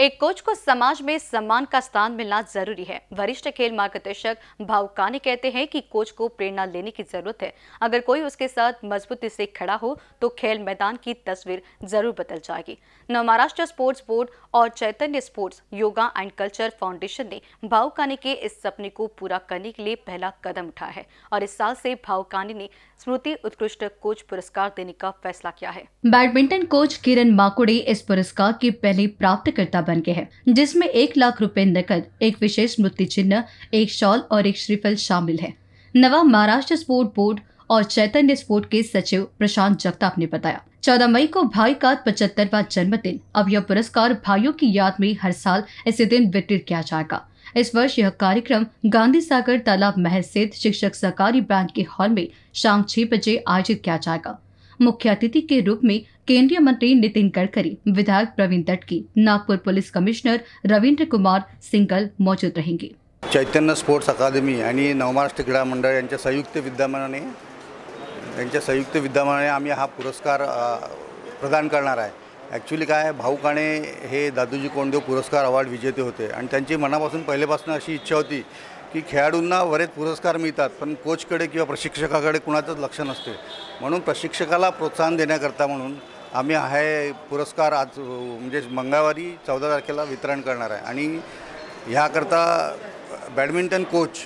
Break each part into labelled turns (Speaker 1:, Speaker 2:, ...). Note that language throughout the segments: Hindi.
Speaker 1: एक कोच को समाज में सम्मान का स्थान मिलना जरूरी है वरिष्ठ खेल मार्गदर्शक भाव कहते हैं कि कोच को प्रेरणा लेने की जरूरत है अगर कोई उसके साथ मजबूती से खड़ा हो तो खेल मैदान की तस्वीर जरूर बदल जाएगी नव महाराष्ट्र स्पोर्ट्स बोर्ड और Chaitanya sports yoga and culture foundation ने भाव के इस सपने को पूरा करने के लिए पहला कदम उठाया है और इस साल से भाव ने स्मृति उत्कृष्ट कोच पुरस्कार देने का फैसला किया है बैडमिंटन कोच किरण माकुड़े इस पुरस्कार के पहले प्राप्तकर्ता बन के है जिसमे एक लाख रूपए नकद एक विशेष स्मृति चिन्ह एक शॉल और एक श्रीफल शामिल है नवा महाराष्ट्र स्पोर्ट बोर्ड और चैतन्य स्पोर्ट के सचिव प्रशांत जगताप ने बताया चौदह मई को भाई का पचहत्तरवा जन्मदिन अब यह पुरस्कार भाइयों की याद में हर साल इसी दिन वितरित किया जाएगा इस वर्ष यह कार्यक्रम गांधी सागर तालाब महल स्थित शिक्षक सहकारी बैंक के हॉल में शाम छह बजे आयोजित किया जाएगा मुख्य अतिथि के रूप में केंद्रीय मंत्री नितिन गडकरी विधायक प्रवीण तटकी नागपुर पुलिस कमिश्नर रविंद्र कुमार सिंगल मौजूद रहेंगे
Speaker 2: चैतन्य स्पोर्ट्स अकादमी आणि नवमहाराष्ट्र क्रीडा मंडळ यांच्या संयुक्त विद्यमानाने यांच्या संयुक्त विद्यमानाने आम्ही हा पुरस्कार प्रदान करणार आहे ॲक्च्युली काय भाऊ काणे हे दादूजी कोंडदेव पुरस्कार अवॉर्ड विजेते होते आणि त्यांची मनापासून पहिल्यापासून अशी इच्छा होती की खेळाडूंना बरेच पुरस्कार मिळतात पण कोचकडे किंवा प्रशिक्षकाकडे कुणाचंच लक्ष नसते म्हणून प्रशिक्षकाला प्रोत्साहन देण्याकरता म्हणून आम्ही हा पुरस्कार आज म्हणजे मंगळवारी चौदा तारखेला वितरण करणार आहे आणि ह्याकरता बॅडमिंटन कोच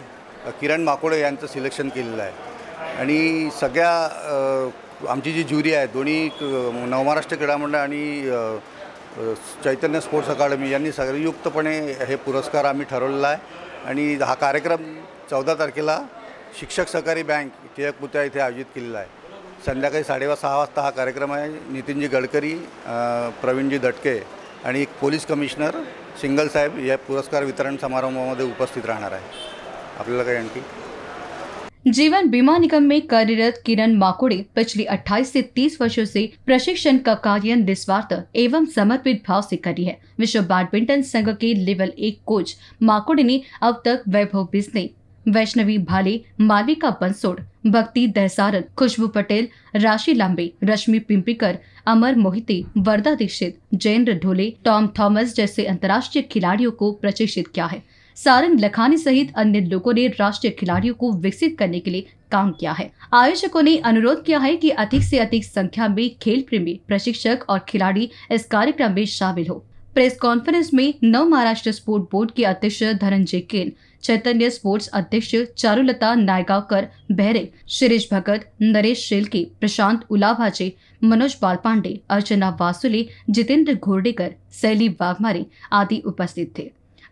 Speaker 2: किरण माकोडे यांचं सिलेक्शन केलेलं आहे आणि सगळ्या आमची जी ज्युरी आहे दोन्ही नवमहाराष्ट्र क्रीडा मंडळ आणि चैतन्य स्पोर्ट्स अकादमी यांनी सगळीयुक्तपणे हे पुरस्कार आम्ही ठरवलेला आहे आणि हा कार्यक्रम चौदा तारखेला शिक्षक सहकारी बँक टिळकपुत्या इथे आयोजित केलेला आहे संध्याकाळी साडेवा सहा वाजता हा कार्यक्रम आहे नितीनजी गडकरी प्रवीणजी दटके आणि पोलीस कमिशनर सिंगल साहेब या पुरस्कार वितरण समारंभामध्ये उपस्थित राहणार आहे आपल्याला काही आणखी
Speaker 1: जीवन बीमा निगम में कार्यरत किरण माकुड़े पिछले 28 से 30 वर्षों से प्रशिक्षण का कार्य निस्वार्थ एवं समर्पित भाव से करी है विश्व बैडमिंटन संघ के लेवल एक कोच माकुड़े ने अब तक वैभव बिस्ने वैष्णवी भाले मालविका बंसोड़ भक्ति दहसारन खुशबू पटेल राशि लांबे रश्मि पिंपीकर अमर मोहिते वरदा दीक्षित जयेंद्र ढोले टॉम थॉमस जैसे अंतर्राष्ट्रीय खिलाड़ियों को प्रशिक्षित किया है सारंग लखानी सहित अन्य लोगों ने राष्ट्रीय खिलाड़ियों को विकसित करने के लिए काम किया है आयोजकों ने अनुरोध किया है कि अधिक से अधिक संख्या में खेल प्रेमी प्रशिक्षक और खिलाड़ी इस कार्यक्रम में शामिल हो प्रेस कॉन्फ्रेंस में नव महाराष्ट्र स्पोर्ट बोर्ड के अध्यक्ष धनंजय केन चैतन्य स्पोर्ट्स अध्यक्ष चारुलता नायगावकर बहरे शिरीष भगत नरेश शेलके प्रशांत उलाभाजे मनोज बाल पांडे अर्चना वासुले जितेंद्र घोरडेकर शैली वाघमारे आदि उपस्थित थे